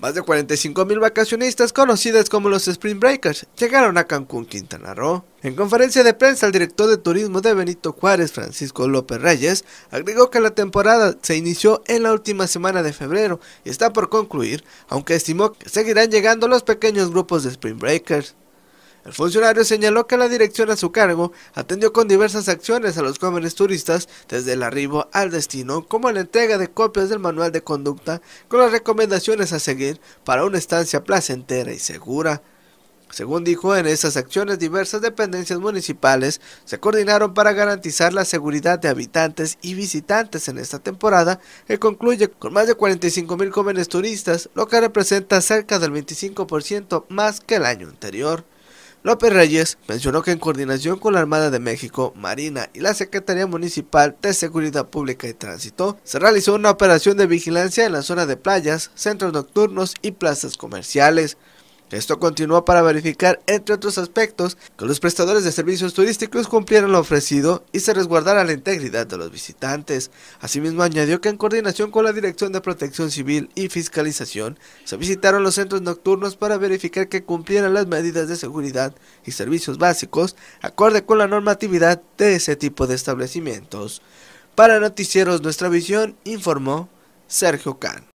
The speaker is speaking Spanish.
Más de 45.000 vacacionistas conocidas como los Spring Breakers llegaron a Cancún, Quintana Roo. En conferencia de prensa, el director de turismo de Benito Juárez, Francisco López Reyes, agregó que la temporada se inició en la última semana de febrero y está por concluir, aunque estimó que seguirán llegando los pequeños grupos de Spring Breakers. El funcionario señaló que la dirección a su cargo atendió con diversas acciones a los jóvenes turistas, desde el arribo al destino, como la entrega de copias del manual de conducta con las recomendaciones a seguir para una estancia placentera y segura. Según dijo, en esas acciones diversas dependencias municipales se coordinaron para garantizar la seguridad de habitantes y visitantes en esta temporada que concluye con más de 45 mil jóvenes turistas, lo que representa cerca del 25% más que el año anterior. López Reyes mencionó que en coordinación con la Armada de México, Marina y la Secretaría Municipal de Seguridad Pública y Tránsito, se realizó una operación de vigilancia en la zona de playas, centros nocturnos y plazas comerciales, esto continuó para verificar, entre otros aspectos, que los prestadores de servicios turísticos cumplieran lo ofrecido y se resguardara la integridad de los visitantes. Asimismo, añadió que en coordinación con la Dirección de Protección Civil y Fiscalización, se visitaron los centros nocturnos para verificar que cumplieran las medidas de seguridad y servicios básicos acorde con la normatividad de ese tipo de establecimientos. Para Noticieros Nuestra Visión informó Sergio Can.